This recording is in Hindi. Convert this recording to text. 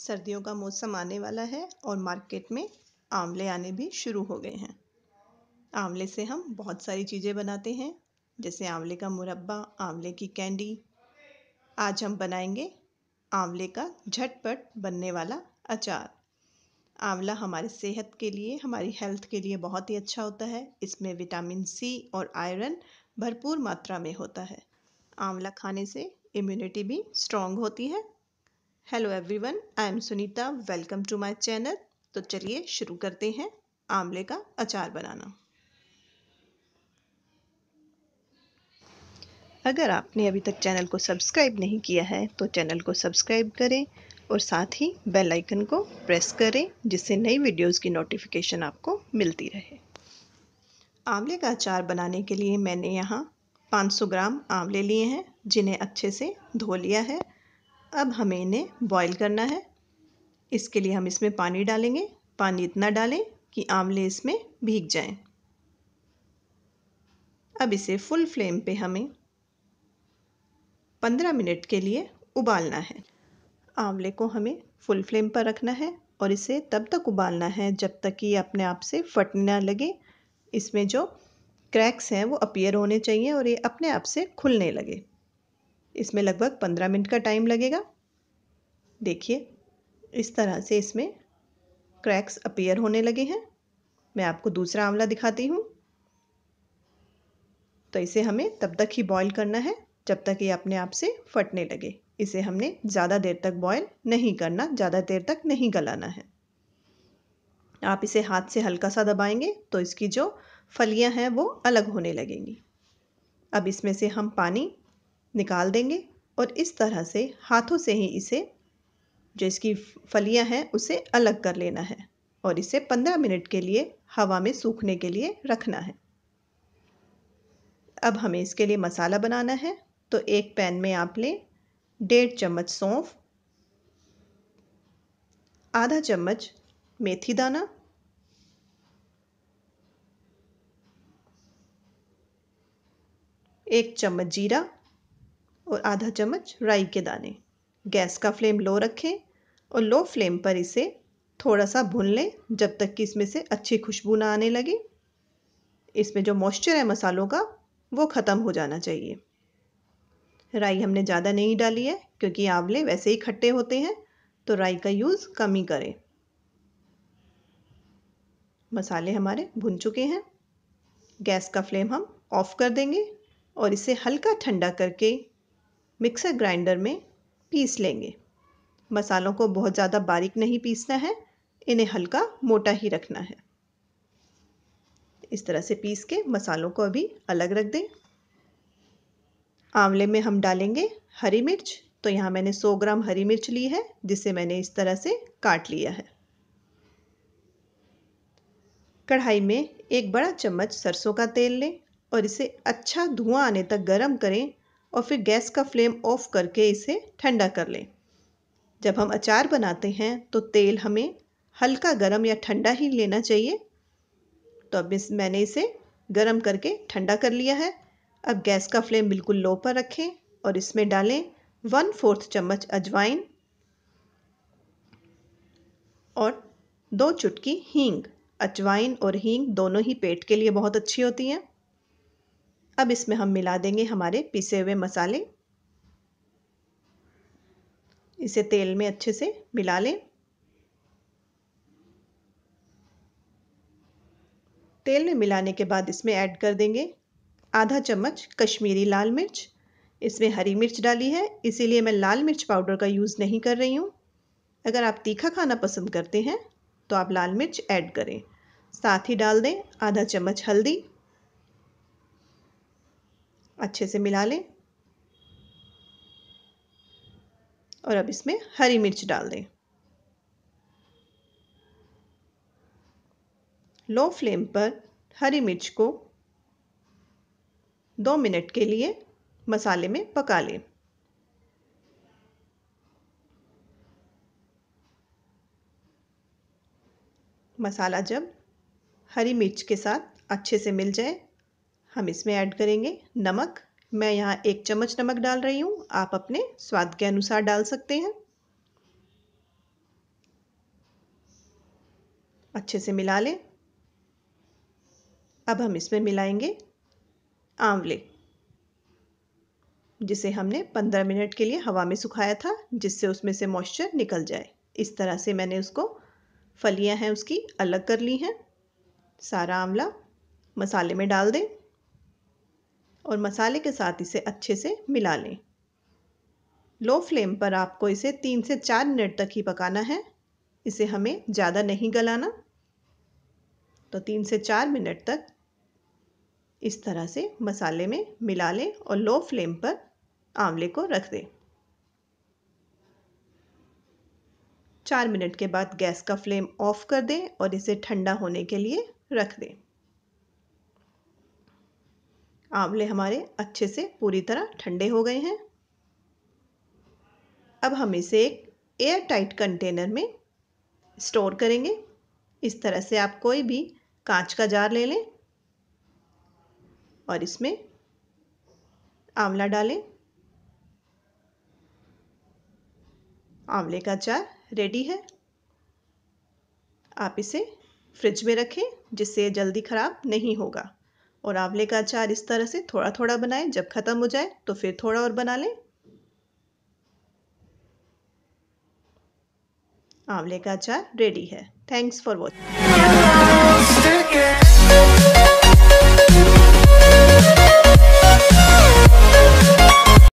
सर्दियों का मौसम आने वाला है और मार्केट में आंवले आने भी शुरू हो गए हैं आंवले से हम बहुत सारी चीज़ें बनाते हैं जैसे आंवले का मुरब्बा आंवले की कैंडी आज हम बनाएंगे आंवले का झटपट बनने वाला अचार आंवला हमारे सेहत के लिए हमारी हेल्थ के लिए बहुत ही अच्छा होता है इसमें विटामिन सी और आयरन भरपूर मात्रा में होता है आंवला खाने से इम्यूनिटी भी स्ट्रॉन्ग होती है hello everyone I am Sunita welcome to my channel तो चलिए शुरू करते हैं आंवले का अचार बनाना अगर आपने अभी तक चैनल को सब्सक्राइब नहीं किया है तो चैनल को सब्सक्राइब करें और साथ ही बेल आइकन को प्रेस करें जिससे नई वीडियोस की नोटिफिकेशन आपको मिलती रहे आंवले का अचार बनाने के लिए मैंने यहाँ 500 ग्राम आंवले लिए हैं जिन्हें अच्छे से धो लिया है अब हमें इन्हें बॉईल करना है इसके लिए हम इसमें पानी डालेंगे पानी इतना डालें कि आंवले इसमें भीग जाएं। अब इसे फुल फ्लेम पे हमें पंद्रह मिनट के लिए उबालना है आंवले को हमें फुल फ्लेम पर रखना है और इसे तब तक उबालना है जब तक कि अपने आप से फटने ना लगे इसमें जो क्रैक्स हैं वो अपीयर होने चाहिए और ये अपने आप से खुलने लगे इसमें लगभग पंद्रह मिनट का टाइम लगेगा देखिए इस तरह से इसमें क्रैक्स अपीयर होने लगे हैं मैं आपको दूसरा आंवला दिखाती हूँ तो इसे हमें तब तक ही बॉईल करना है जब तक ये अपने आप से फटने लगे इसे हमने ज़्यादा देर तक बॉईल नहीं करना ज़्यादा देर तक नहीं गलाना है आप इसे हाथ से हल्का सा दबाएंगे तो इसकी जो फलियाँ हैं वो अलग होने लगेंगी अब इसमें से हम पानी निकाल देंगे और इस तरह से हाथों से ही इसे जो इसकी फलियां हैं उसे अलग कर लेना है और इसे 15 मिनट के लिए हवा में सूखने के लिए रखना है अब हमें इसके लिए मसाला बनाना है तो एक पैन में आप लें डेढ़ चम्मच सौंफ आधा चम्मच मेथी दाना एक चम्मच जीरा और आधा चम्मच राई के दाने गैस का फ्लेम लो रखें और लो फ्लेम पर इसे थोड़ा सा भून लें जब तक कि इसमें से अच्छी खुशबू ना आने लगे इसमें जो मॉइस्चर है मसालों का वो ख़त्म हो जाना चाहिए राई हमने ज़्यादा नहीं डाली है क्योंकि आंवले वैसे ही खट्टे होते हैं तो राई का यूज़ कम ही करें मसाले हमारे भुन चुके हैं गैस का फ्लेम हम ऑफ़ कर देंगे और इसे हल्का ठंडा करके मिक्सर ग्राइंडर में पीस लेंगे मसालों को बहुत ज़्यादा बारीक नहीं पीसना है इन्हें हल्का मोटा ही रखना है इस तरह से पीस के मसालों को अभी अलग रख दें आंवले में हम डालेंगे हरी मिर्च तो यहाँ मैंने 100 ग्राम हरी मिर्च ली है जिसे मैंने इस तरह से काट लिया है कढ़ाई में एक बड़ा चम्मच सरसों का तेल लें और इसे अच्छा धुआं आने तक गरम करें और फिर गैस का फ्लेम ऑफ करके इसे ठंडा कर लें जब हम अचार बनाते हैं तो तेल हमें हल्का गर्म या ठंडा ही लेना चाहिए तो अब इस मैंने इसे गर्म करके ठंडा कर लिया है अब गैस का फ्लेम बिल्कुल लो पर रखें और इसमें डालें वन फोर्थ चम्मच अजवाइन और दो चुटकी हींग अजवाइन और हींग दोनों ही पेट के लिए बहुत अच्छी होती हैं अब इसमें हम मिला देंगे हमारे पिसे हुए मसाले इसे तेल में अच्छे से मिला लें तेल में मिलाने के बाद इसमें ऐड कर देंगे आधा चम्मच कश्मीरी लाल मिर्च इसमें हरी मिर्च डाली है इसीलिए मैं लाल मिर्च पाउडर का यूज़ नहीं कर रही हूँ अगर आप तीखा खाना पसंद करते हैं तो आप लाल मिर्च ऐड करें साथ ही डाल दें आधा चम्मच हल्दी अच्छे से मिला लें और अब इसमें हरी मिर्च डाल दें लो फ्लेम पर हरी मिर्च को दो मिनट के लिए मसाले में पका लें मसाला जब हरी मिर्च के साथ अच्छे से मिल जाए हम इसमें ऐड करेंगे नमक मैं यहाँ एक चम्मच नमक डाल रही हूँ आप अपने स्वाद के अनुसार डाल सकते हैं अच्छे से मिला लें अब हम इसमें मिलाएंगे आंवले जिसे हमने पंद्रह मिनट के लिए हवा में सुखाया था जिससे उसमें से मॉइस्चर निकल जाए इस तरह से मैंने उसको फलियां हैं उसकी अलग कर ली हैं सारा आंवला मसाले में डाल दें और मसाले के साथ इसे अच्छे से मिला लें लो फ्लेम पर आपको इसे तीन से चार मिनट तक ही पकाना है इसे हमें ज़्यादा नहीं गलाना तो तीन से चार मिनट तक इस तरह से मसाले में मिला लें और लो फ्लेम पर आंवले को रख दें चार मिनट के बाद गैस का फ्लेम ऑफ कर दें और इसे ठंडा होने के लिए रख दें आंवले हमारे अच्छे से पूरी तरह ठंडे हो गए हैं अब हम इसे एक एयर टाइट कंटेनर में स्टोर करेंगे इस तरह से आप कोई भी कांच का जार ले लें और इसमें आंवला डालें आंवले का चार रेडी है आप इसे फ्रिज में रखें जिससे जल्दी ख़राब नहीं होगा और आंवले का अचार इस तरह से थोड़ा थोड़ा बनाएं जब ख़त्म हो जाए तो फिर थोड़ा और बना लें आंवले का अचार रेडी है थैंक्स फॉर वॉचिंग